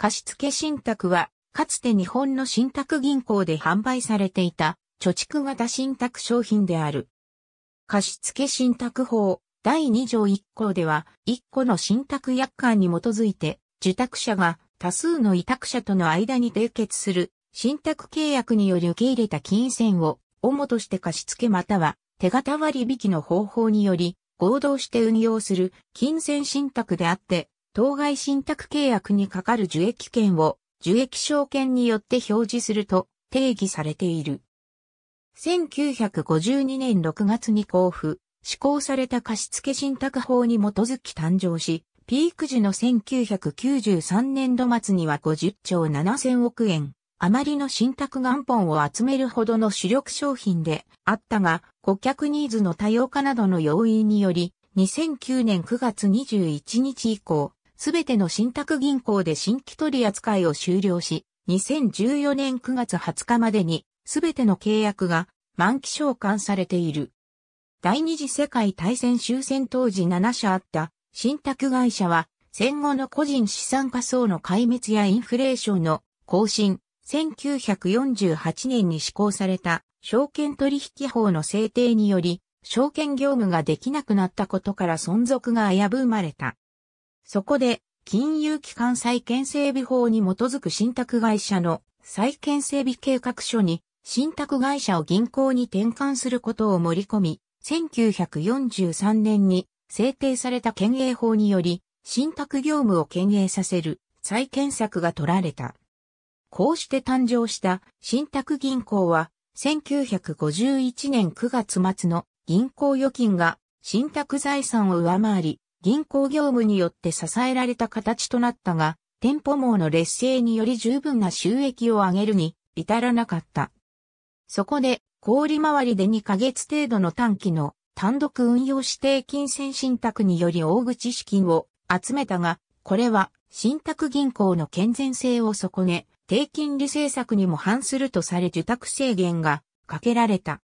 貸付信託は、かつて日本の信託銀行で販売されていた、貯蓄型信託商品である。貸付信託法第2条1項では、1個の信託約款に基づいて、受託者が多数の委託者との間に締結する、信託契約により受け入れた金銭を、主として貸付または、手形割引の方法により、合同して運用する金銭信託であって、当該信託契約にかかる受益権を受益証券によって表示すると定義されている。1952年6月に交付、施行された貸付信託法に基づき誕生し、ピーク時の1993年度末には50兆7000億円、余りの信託元本を集めるほどの主力商品であったが、顧客ニーズの多様化などの要因により、2009年9月21日以降、すべての信託銀行で新規取り扱いを終了し、2014年9月20日までに、すべての契約が満期償還されている。第二次世界大戦終戦当時7社あった信託会社は、戦後の個人資産仮想の壊滅やインフレーションの更新、1948年に施行された証券取引法の制定により、証券業務ができなくなったことから存続が危ぶまれた。そこで、金融機関再建整備法に基づく信託会社の再建整備計画書に、信託会社を銀行に転換することを盛り込み、1943年に制定された県営法により、信託業務を県営させる再建策が取られた。こうして誕生した信託銀行は、1951年9月末の銀行預金が信託財産を上回り、銀行業務によって支えられた形となったが、店舗網の劣勢により十分な収益を上げるに至らなかった。そこで、小売回りで2ヶ月程度の短期の単独運用指定金銭信託により大口資金を集めたが、これは信託銀行の健全性を損ね、低金利政策にも反するとされ受託制限がかけられた。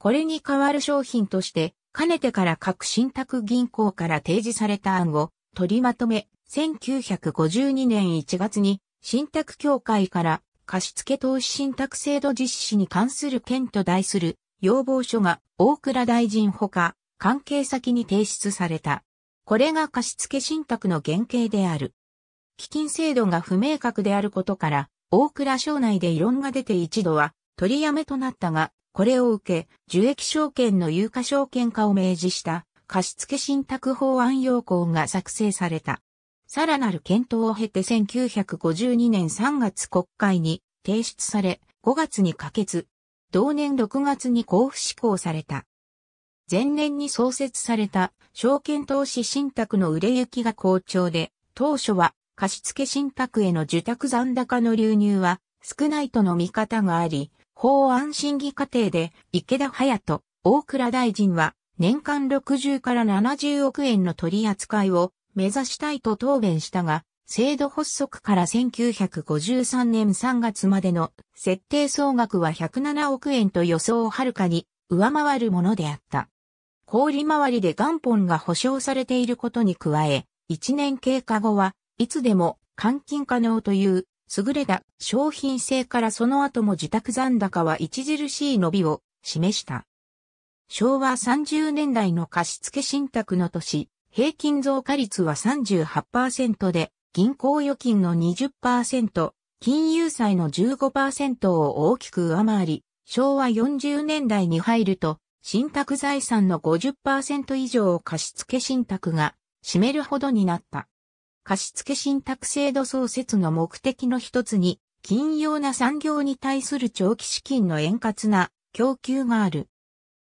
これに代わる商品として、かねてから各信託銀行から提示された案を取りまとめ、1952年1月に信託協会から貸付投資信託制度実施に関する件と題する要望書が大倉大臣ほか関係先に提出された。これが貸付信託の原型である。基金制度が不明確であることから、大倉省内で異論が出て一度は取りやめとなったが、これを受け、受益証券の有価証券化を明示した貸付信託法案要項が作成された。さらなる検討を経て1952年3月国会に提出され、5月に可決。同年6月に交付施行された。前年に創設された証券投資信託の売れ行きが好調で、当初は貸付信託への受託残高の流入は少ないとの見方があり、法案審議過程で池田隼人、大倉大臣は年間60から70億円の取り扱いを目指したいと答弁したが、制度発足から1953年3月までの設定総額は107億円と予想をはるかに上回るものであった。氷回りで元本が保証されていることに加え、1年経過後はいつでも換金可能という優れた商品性からその後も自宅残高は著しい伸びを示した。昭和30年代の貸付信託の年、平均増加率は38%で、銀行預金の20%、金融債の15%を大きく上回り、昭和40年代に入ると、信託財産の50%以上を貸付信託が占めるほどになった。貸付信託制度創設の目的の一つに、金融な産業に対する長期資金の円滑な供給がある。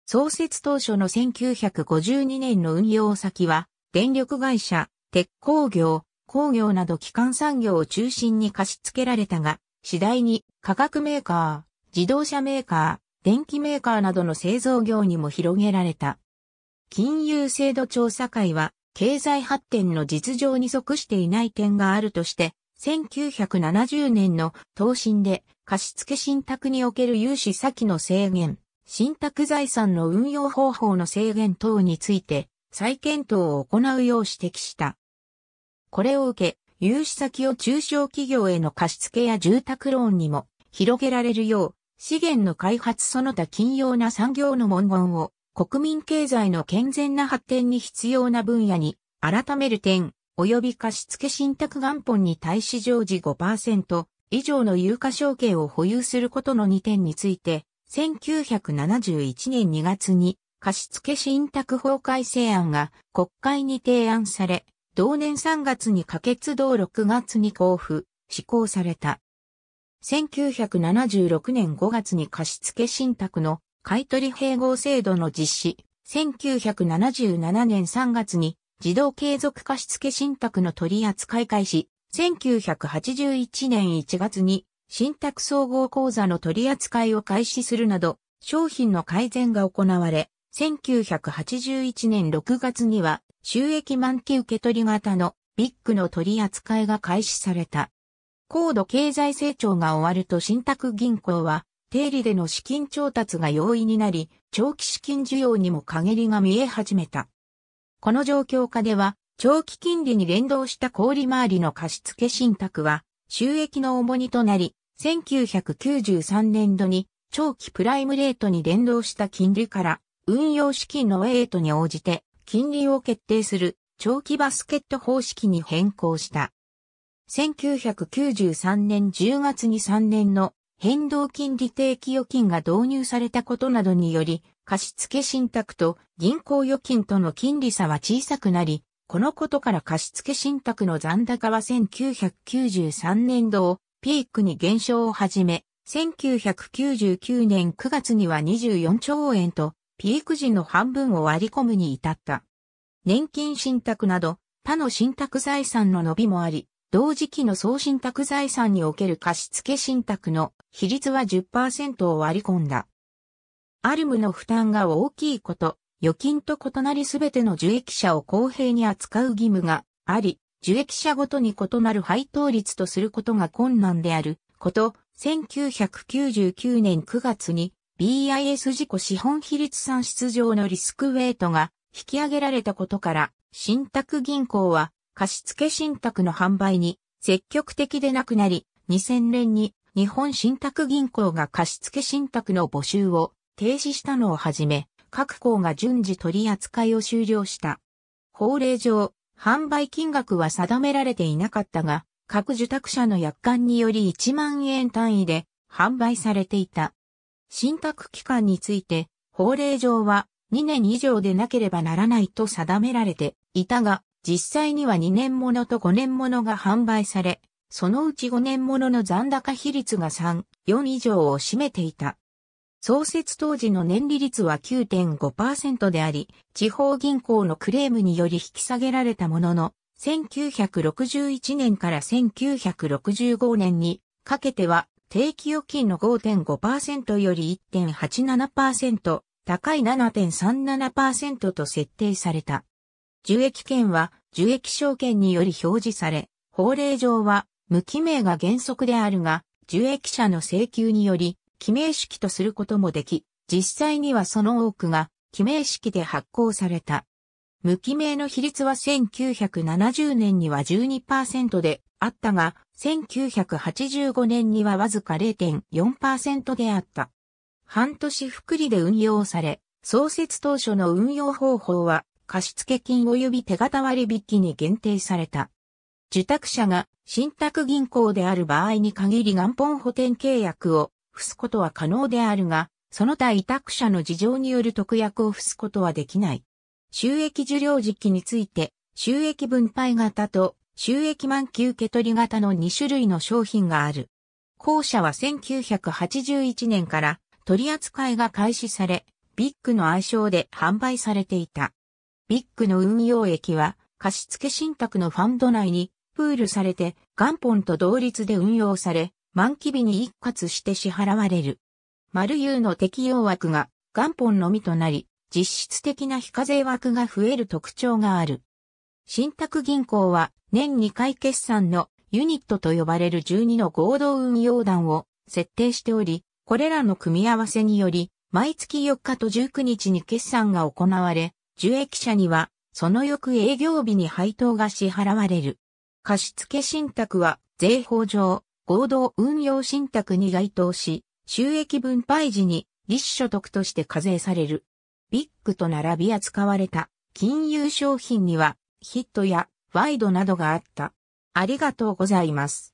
創設当初の1952年の運用先は、電力会社、鉄鋼業、工業など基幹産業を中心に貸し付けられたが、次第に化学メーカー、自動車メーカー、電気メーカーなどの製造業にも広げられた。金融制度調査会は、経済発展の実情に即していない点があるとして、1970年の答申で貸付信託における融資先の制限、信託財産の運用方法の制限等について再検討を行うよう指摘した。これを受け、融資先を中小企業への貸付や住宅ローンにも広げられるよう、資源の開発その他金融な産業の文言を国民経済の健全な発展に必要な分野に、改める点、及び貸付信託元本に対し常時5%以上の有価証券を保有することの2点について、1971年2月に貸付信託法改正案が国会に提案され、同年3月に可決同6月に交付、施行された。1976年5月に貸付信託の買取併合制度の実施、1977年3月に自動継続貸付信託の取り扱い開始、1981年1月に信託総合講座の取り扱いを開始するなど、商品の改善が行われ、1981年6月には収益満期受取型のビッグの取り扱いが開始された。高度経済成長が終わると信託銀行は定理での資金調達が容易になり、長期資金需要にも陰りが見え始めた。この状況下では、長期金利に連動した小売回りの貸付信託は、収益の重荷となり、1993年度に長期プライムレートに連動した金利から運用資金のウェイトに応じて金利を決定する長期バスケット方式に変更した。1993年10月に3年の変動金利定期預金が導入されたことなどにより、貸付信託と銀行預金との金利差は小さくなり、このことから貸付信託の残高は1993年度をピークに減少を始め、1999年9月には24兆円と、ピーク時の半分を割り込むに至った。年金信託など、他の信託財産の伸びもあり、同時期の総信託財産における貸付信託の比率は10%を割り込んだ。アルムの負担が大きいこと、預金と異なりすべての受益者を公平に扱う義務があり、受益者ごとに異なる配当率とすることが困難であること、1999年9月に BIS 自己資本比率算出上のリスクウェイトが引き上げられたことから、信託銀行は貸付信託の販売に積極的でなくなり、2000年に日本信託銀行が貸付信託の募集を停止したのをはじめ、各行が順次取り扱いを終了した。法令上、販売金額は定められていなかったが、各受託者の約款により1万円単位で販売されていた。信託期間について、法令上は2年以上でなければならないと定められていたが、実際には2年ものと5年ものが販売され、そのうち5年ものの残高比率が3、4以上を占めていた。創設当時の年利率は9.5%であり、地方銀行のクレームにより引き下げられたものの、1961年から1965年にかけては、定期預金の5.5%より1.87%、高い7.37%と設定された。受益権は受益証券により表示され、法令上は無記名が原則であるが、受益者の請求により、記名式とすることもでき、実際にはその多くが記名式で発行された。無記名の比率は1970年には12%であったが、1985年にはわずか0.4%であった。半年複利で運用され、創設当初の運用方法は貸付金及び手形割引に限定された。受託者が信託銀行である場合に限り元本補填契約を付すことは可能であるが、その他委託者の事情による特約を付すことはできない。収益受領時期について、収益分配型と収益満期受取型の2種類の商品がある。後者は1981年から取り扱いが開始され、ビッグの愛称で販売されていた。ビッグの運用益は、貸付信託のファンド内に、プールされて、元本と同率で運用され、満期日に一括して支払われる。丸 U の適用枠が元本のみとなり、実質的な非課税枠が増える特徴がある。信託銀行は年2回決算のユニットと呼ばれる12の合同運用団を設定しており、これらの組み合わせにより、毎月4日と19日に決算が行われ、受益者には、その翌営業日に配当が支払われる。貸付信託は、税法上、合同運用信託に該当し、収益分配時に、立所得として課税される。ビッグと並び扱われた金融商品にはヒットやワイドなどがあった。ありがとうございます。